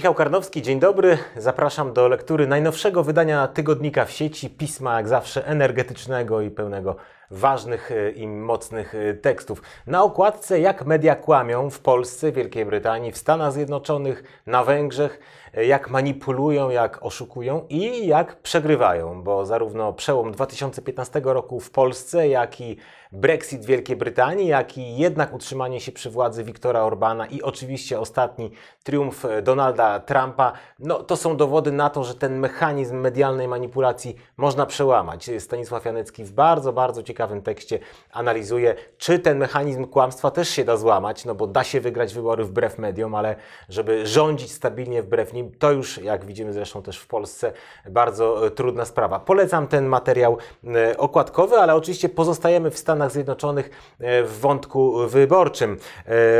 Michał Karnowski, dzień dobry. Zapraszam do lektury najnowszego wydania tygodnika w sieci, pisma jak zawsze energetycznego i pełnego ważnych e, i mocnych e, tekstów. Na okładce jak media kłamią w Polsce, Wielkiej Brytanii, w Stanach Zjednoczonych, na Węgrzech, e, jak manipulują, jak oszukują i jak przegrywają, bo zarówno przełom 2015 roku w Polsce, jak i Brexit Wielkiej Brytanii, jak i jednak utrzymanie się przy władzy Wiktora Orbana i oczywiście ostatni triumf Donalda Trumpa, no to są dowody na to, że ten mechanizm medialnej manipulacji można przełamać. Stanisław Janecki w bardzo, bardzo ciekawym tekście analizuje, czy ten mechanizm kłamstwa też się da złamać, no bo da się wygrać wybory wbrew mediom, ale żeby rządzić stabilnie wbrew nim, to już, jak widzimy zresztą też w Polsce, bardzo e, trudna sprawa. Polecam ten materiał e, okładkowy, ale oczywiście pozostajemy w Stanach Zjednoczonych e, w wątku wyborczym.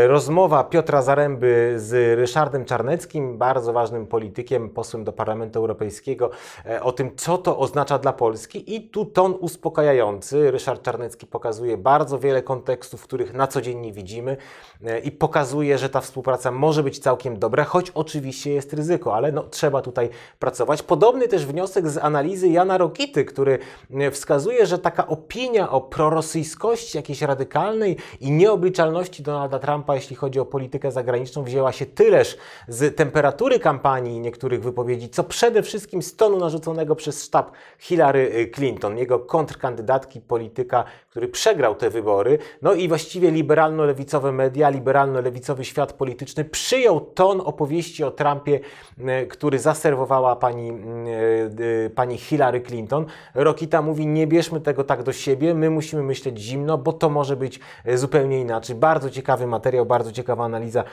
Rozmowa Piotra Zaręby z Ryszardem Czarneckim, bardzo ważnym politykiem, posłem do Parlamentu Europejskiego, e, o tym, co to oznacza dla Polski i tu ton uspokajający. Ryszard Czarnecki pokazuje bardzo wiele kontekstów, których na co dzień nie widzimy e, i pokazuje, że ta współpraca może być całkiem dobra, choć oczywiście jest ryzyko, ale no, trzeba tutaj pracować. Podobny też wniosek z analizy Jana Rokity, który e, wskazuje, że taka opinia o prorosyjskości jakiejś radykalnej i nieobliczalności Donalda Trumpa, jeśli chodzi o politykę zagraniczną, wzięła się tyleż z temperatury temperatury kampanii i niektórych wypowiedzi, co przede wszystkim z tonu narzuconego przez sztab Hillary y, Clinton, jego kontrkandydatki, polityka, który przegrał te wybory. No i właściwie liberalno-lewicowe media, liberalno-lewicowy świat polityczny przyjął ton opowieści o Trumpie, y, który zaserwowała pani, y, pani Hillary Clinton. Rokita mówi, nie bierzmy tego tak do siebie, my musimy myśleć zimno, bo to może być zupełnie inaczej. Bardzo ciekawy materiał, bardzo ciekawa analiza,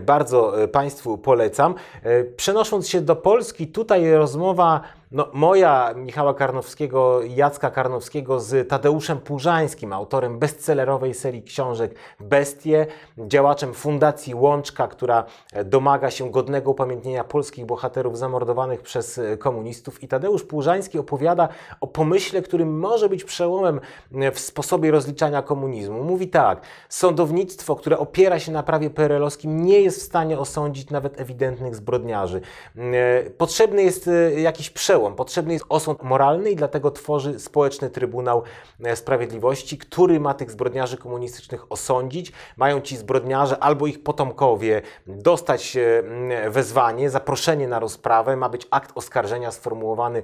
bardzo Państwu polecam. E, przenosząc się do Polski, tutaj rozmowa no, moja Michała Karnowskiego, Jacka Karnowskiego z Tadeuszem Płużańskim, autorem bestsellerowej serii książek Bestie, działaczem Fundacji Łączka, która domaga się godnego upamiętnienia polskich bohaterów zamordowanych przez komunistów. I Tadeusz Płużański opowiada o pomyśle, który może być przełomem w sposobie rozliczania komunizmu. Mówi tak, sądownictwo, które opiera się na prawie perelowskim, nie jest w stanie osądzić nawet ewidentnych zbrodniarzy. E, potrzebny jest e, jakiś przełom Potrzebny jest osąd moralny i dlatego tworzy społeczny Trybunał e, Sprawiedliwości, który ma tych zbrodniarzy komunistycznych osądzić. Mają ci zbrodniarze albo ich potomkowie dostać e, wezwanie, zaproszenie na rozprawę, ma być akt oskarżenia sformułowany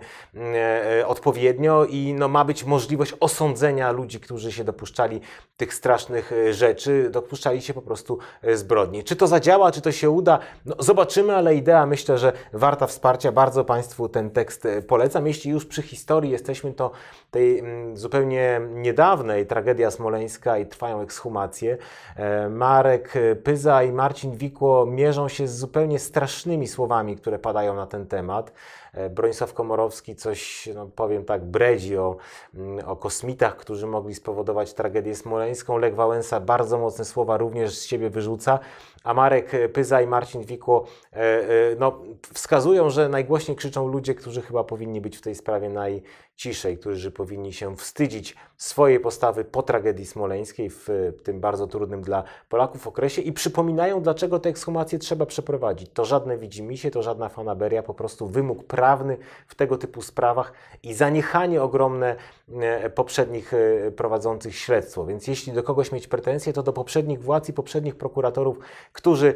e, odpowiednio i no, ma być możliwość osądzenia ludzi, którzy się dopuszczali tych strasznych rzeczy, dopuszczali się po prostu zbrodni. Czy to zadziała, czy to się uda? No, zobaczymy, ale idea myślę, że warta wsparcia. Bardzo Państwu ten tekst polecam. Jeśli już przy historii jesteśmy, to tej mm, zupełnie niedawnej tragedia smoleńska i trwają ekshumacje. E, Marek e, Pyza i Marcin Wikło mierzą się z zupełnie strasznymi słowami, które padają na ten temat. E, Bronisław Komorowski coś, no powiem tak, bredzi o, mm, o kosmitach, którzy mogli spowodować tragedię smoleńską. Lech Wałęsa bardzo mocne słowa również z siebie wyrzuca, a Marek Pyza i Marcin Wikło no, wskazują, że najgłośniej krzyczą ludzie, którzy chyba powinni być w tej sprawie najciszej, którzy powinni się wstydzić swojej postawy po tragedii smoleńskiej, w tym bardzo trudnym dla Polaków okresie i przypominają, dlaczego te ekshumacje trzeba przeprowadzić. To żadne widzimisię, to żadna fanaberia, po prostu wymóg prawny w tego typu sprawach i zaniechanie ogromne e, poprzednich e, prowadzących śledztwo. Więc jeśli do kogoś mieć pretensje, to do poprzednich władz i poprzednich prokuratorów, którzy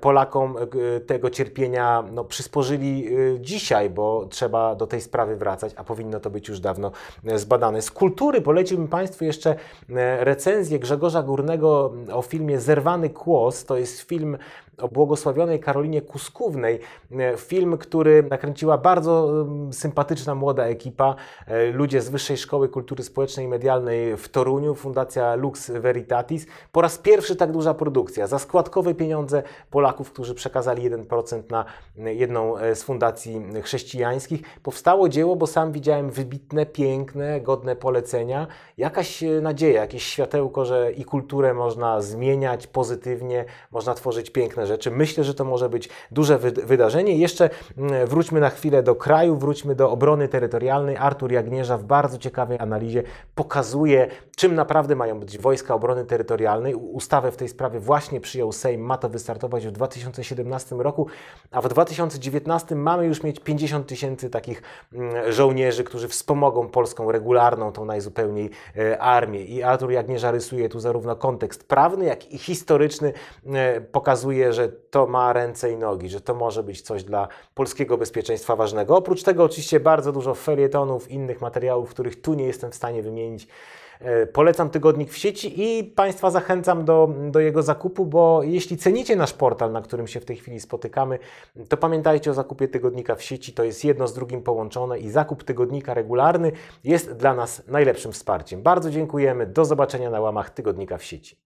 Polakom e, tego cierpienia no, przysporzyli dzisiaj, bo trzeba trzeba do tej sprawy wracać, a powinno to być już dawno e, zbadane. Z kultury poleciłbym Państwu jeszcze e, recenzję Grzegorza Górnego mm, o filmie Zerwany Kłos. To jest film o błogosławionej Karolinie Kuskównej. E, film, który nakręciła bardzo sympatyczna młoda ekipa, e, ludzie z Wyższej Szkoły Kultury Społecznej i Medialnej w Toruniu, Fundacja Lux Veritatis. Po raz pierwszy tak duża produkcja, za składkowe pieniądze Polaków, którzy przekazali 1% na e, jedną z fundacji chrześcijańskich. Powstało dzieło, bo sam widziałem wybitne, piękne, godne polecenia. Jakaś nadzieja, jakieś światełko, że i kulturę można zmieniać pozytywnie, można tworzyć piękne piękne rzeczy. Myślę, że to może być duże wydarzenie. Jeszcze mm, wróćmy na chwilę do kraju, wróćmy do obrony terytorialnej. Artur Jagnieża w bardzo ciekawej analizie pokazuje, czym naprawdę mają być Wojska Obrony Terytorialnej. Ustawę w tej sprawie właśnie przyjął Sejm, ma to wystartować w 2017 roku, a w 2019 mamy już mieć 50 tysięcy takich mm, żołnierzy, którzy wspomogą polską regularną, tą najzupełniej e, armię. I Artur Jagnieża rysuje tu zarówno kontekst prawny, jak i historyczny, e, pokazuje, że to ma ręce i nogi, że to może być coś dla polskiego bezpieczeństwa ważnego. Oprócz tego oczywiście bardzo dużo felietonów, innych materiałów, których tu nie jestem w stanie wymienić. E, polecam tygodnik w sieci i Państwa zachęcam do, do jego zakupu, bo jeśli cenicie nasz portal, na którym się w tej chwili spotykamy, to pamiętajcie o zakupie tygodnika w sieci. To jest jedno z drugim połączone i zakup tygodnika regularny jest dla nas najlepszym wsparciem. Bardzo dziękujemy. Do zobaczenia na łamach tygodnika w sieci.